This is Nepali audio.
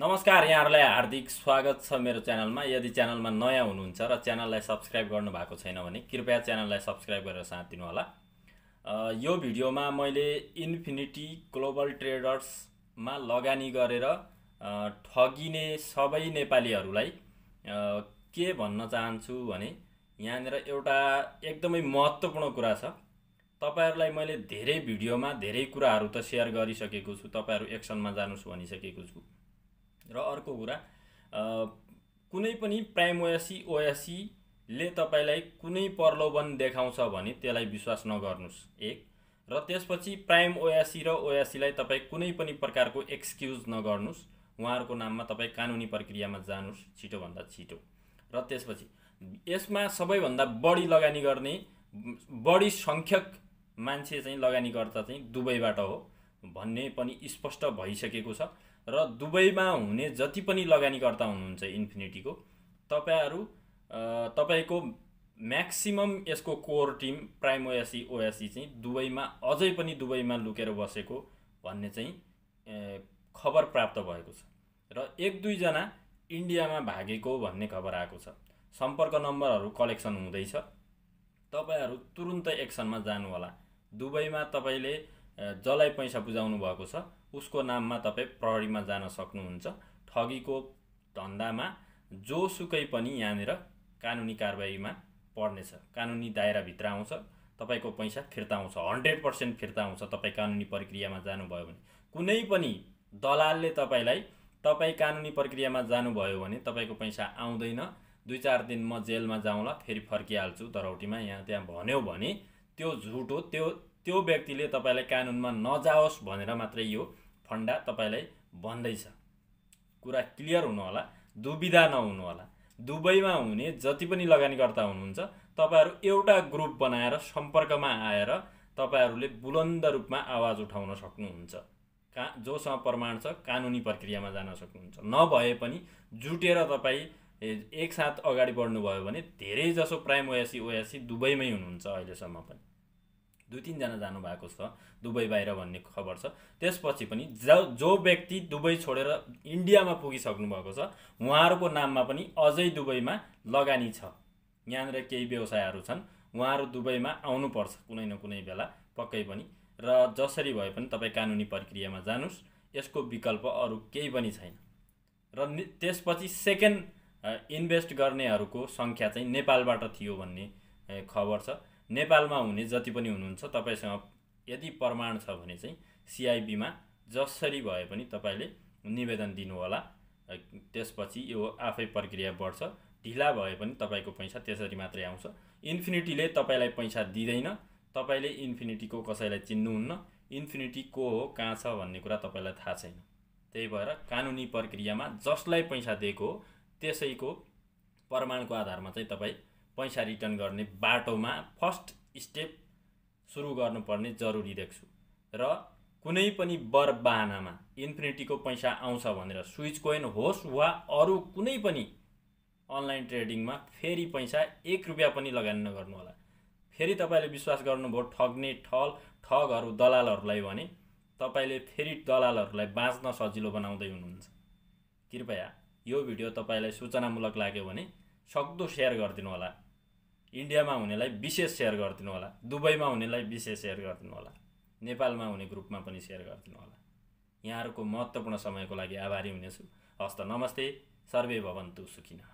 नमस्कार यहाँहरूलाई हार्दिक स्वागत छ मेरो च्यानलमा यदि च्यानलमा नयाँ हुनुहुन्छ र च्यानललाई सब्सक्राइब गर्नुभएको छैन भने कृपया च्यानललाई सब्सक्राइब गरेर साथ दिनुहोला यो भिडियोमा मैले इन्फिनिटी ग्लोबल ट्रेडर्समा लगानी गरेर ठगिने सबै नेपालीहरूलाई के भन्न चाहन्छु भने यहाँनिर एउटा एकदमै महत्त्वपूर्ण कुरा छ तपाईँहरूलाई मैले धेरै भिडियोमा धेरै कुराहरू त सेयर गरिसकेको छु तपाईँहरू एक्सनमा जानुहोस् भनिसकेको छु र अर्को कुरा कुनै पनि प्राइम ओयासी ओयासीले तपाईँलाई कुनै प्रलोभन देखाउँछ भने त्यसलाई विश्वास नगर्नुहोस् एक र त्यसपछि प्राइम ओएसी र ओयासीलाई तपाईँ कुनै पनि प्रकारको एक्सक्युज नगर्नुहोस् उहाँहरूको नाममा तपाईँ कानुनी प्रक्रियामा जानुहोस् छिटोभन्दा छिटो र त्यसपछि यसमा सबैभन्दा बढी लगानी गर्ने बढी सङ्ख्यक मान्छे चाहिँ लगानीकर्ता चाहिँ दुबईबाट हो भन्ने पनि स्पष्ट भइसकेको छ र दुबईमा हुने जति पनि लगानीकर्ता हुनुहुन्छ इन्फिनिटीको तपाईँहरू तपाईँको म्याक्सिमम् यसको core team prime OAC OAC चाहिँ दुबईमा अझै पनि दुबईमा लुकेर बसेको भन्ने चाहिँ खबर प्राप्त भएको छ र एक दुईजना इन्डियामा भागेको भन्ने खबर आएको छ सम्पर्क नम्बरहरू कलेक्सन हुँदैछ तपाईँहरू तुरुन्तै एक्सनमा जानुहोला दुबईमा तपाईँले जसलाई पैसा बुझाउनु भएको छ उसको नाममा तपाईँ प्रहरीमा जान सक्नुहुन्छ ठगीको धन्दामा जोसुकै पनि यहाँनिर कानुनी कारवाहीमा पर्नेछ कानुनी दायराभित्र आउँछ तपाईँको पैसा फिर्ता आउँछ हन्ड्रेड पर्सेन्ट फिर्ता आउँछ तपाईँ कानुनी प्रक्रियामा जानुभयो भने कुनै पनि दलालले तपाईँलाई तपाईँ कानुनी प्रक्रियामा जानुभयो भने तपाईँको पैसा आउँदैन दुई चार दिन म जेलमा जाउँला फेरि फर्किहाल्छु दरौटीमा यहाँ त्यहाँ भन्यो भने त्यो झुट हो त्यो त्यो व्यक्तिले तपाईँलाई कानुनमा नजाओस् भनेर मात्रै यो फन्डा तपाईँलाई भन्दैछ कुरा क्लियर हुनुहोला दुविधा नहुनुहोला दुबईमा हुने जति पनि लगानीकर्ता हुनुहुन्छ तपाईँहरू एउटा ग्रुप बनाएर सम्पर्कमा आएर तपाईँहरूले बुलन्द रूपमा आवाज उठाउन सक्नुहुन्छ का जोसँग प्रमाण छ कानुनी प्रक्रियामा जान सक्नुहुन्छ नभए पनि जुटेर तपाईँ एकसाथ अगाडि बढ्नुभयो भने धेरैजसो प्राइम ओएसी ओएसी दुबईमै हुनुहुन्छ अहिलेसम्म पनि दुई तिनजना जानुभएको छ दुबई बाहिर भन्ने खबर छ त्यसपछि पनि जो जो व्यक्ति दुबई छोडेर इन्डियामा पुगिसक्नु भएको छ उहाँहरूको नाममा पनि अझै दुबईमा लगानी छ यहाँनिर केही व्यवसायहरू छन् उहाँहरू दुबईमा आउनुपर्छ कुनै न कुनै बेला पक्कै पनि र जसरी भए पनि तपाईँ कानुनी प्रक्रियामा जानुहोस् यसको विकल्प अरू केही पनि छैन र त्यसपछि सेकेन्ड इन्भेस्ट गर्नेहरूको सङ्ख्या चाहिँ नेपालबाट थियो भन्ने खबर छ नेपालमा हुने जति पनि हुनुहुन्छ तपाईँसँग यदि प्रमाण छ भने चाहिँ सिआइबीमा जसरी भए पनि तपाईँले निवेदन दिनुहोला त्यसपछि यो आफै प्रक्रिया बढ्छ ढिला भए पनि तपाईँको पैसा त्यसरी मात्रै आउँछ इन्फिनिटीले तपाईँलाई पैसा दिँदैन तपाईँले इन्फिनिटीको कसैलाई चिन्नुहुन्न इन्फिनिटी को हो कहाँ छ भन्ने कुरा तपाईँलाई थाहा छैन त्यही भएर कानुनी प्रक्रियामा जसलाई पैसा दिएको हो त्यसैको प्रमाणको आधारमा चाहिँ तपाईँ पैसा रिटर्न गर्ने बाटोमा फर्स्ट स्टेप सुरु गर्नुपर्ने जरुरी देख्छु र कुनै पनि बर बाहनामा इन्फिनिटीको पैसा आउँछ भनेर स्विच कोइन होस् वा अरू कुनै पनि अनलाइन ट्रेडिङमा फेरि पैसा एक रुपियाँ पनि लगानी होला फेरि तपाईँले विश्वास गर्नुभयो ठग्ने ठल ठगहरू दलालहरूलाई भने तपाईँले फेरि दलालहरूलाई बाँच्न सजिलो बनाउँदै हुनुहुन्छ कृपया यो भिडियो तपाईँलाई सूचनामूलक लाग्यो भने सक्दो सेयर गरिदिनु होला इन्डियामा हुनेलाई विशेष सेयर गरिदिनु होला दुबईमा हुनेलाई विशेष सेयर गरिदिनु होला नेपालमा हुने ग्रुपमा पनि सेयर गरिदिनु होला यहाँहरूको महत्त्वपूर्ण समयको लागि आभारी हुनेछु हस्त नमस्ते सर्वे भवन्तु सुखिन